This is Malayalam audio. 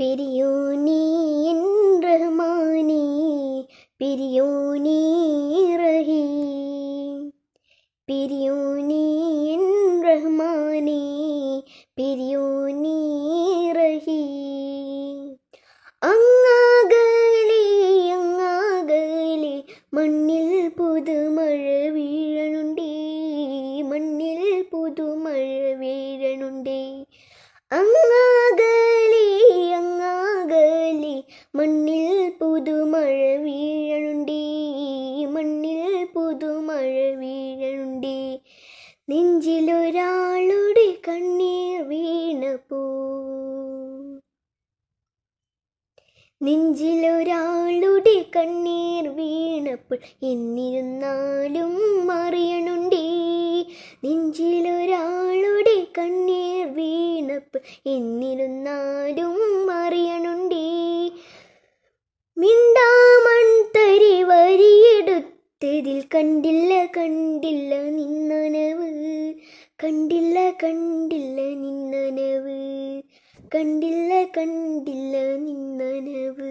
பெரியோனி என் ரஹ்மானி பெரியோனி ரஹி பெரியோனி என் ரஹ்மானி பெரியோனி ரஹி அங்காகலே அங்காகலே மண்ணில் புது மழை வீழனுண்டே மண்ணில் புது மழை வீழனுண்டே அங்கா മണ്ണിൽ പുതുമഴ വീഴണുണ്ടേ മണ്ണിൽ പുതുമഴ വീഴണുണ്ടേ നെഞ്ചിലൊരാളുടെ കണ്ണീർ വീണപ്പോ നെഞ്ചിലൊരാളുടെ കണ്ണീർ വീണപ്പോൾ എന്നിരുന്നാലും മറിയണുണ്ടീ നെഞ്ചിലൊരാളുടെ കണ്ണീർ വീണപ്പോൾ എന്നിരുന്നാലും മറിയണുണ്ടീ കണ്ടില്ല കണ്ടില്ല നിന്നനവ് കണ്ടില്ല കണ്ടില്ല നിന്നനവ് കണ്ടില്ല കണ്ടില്ല നിന്നനവ്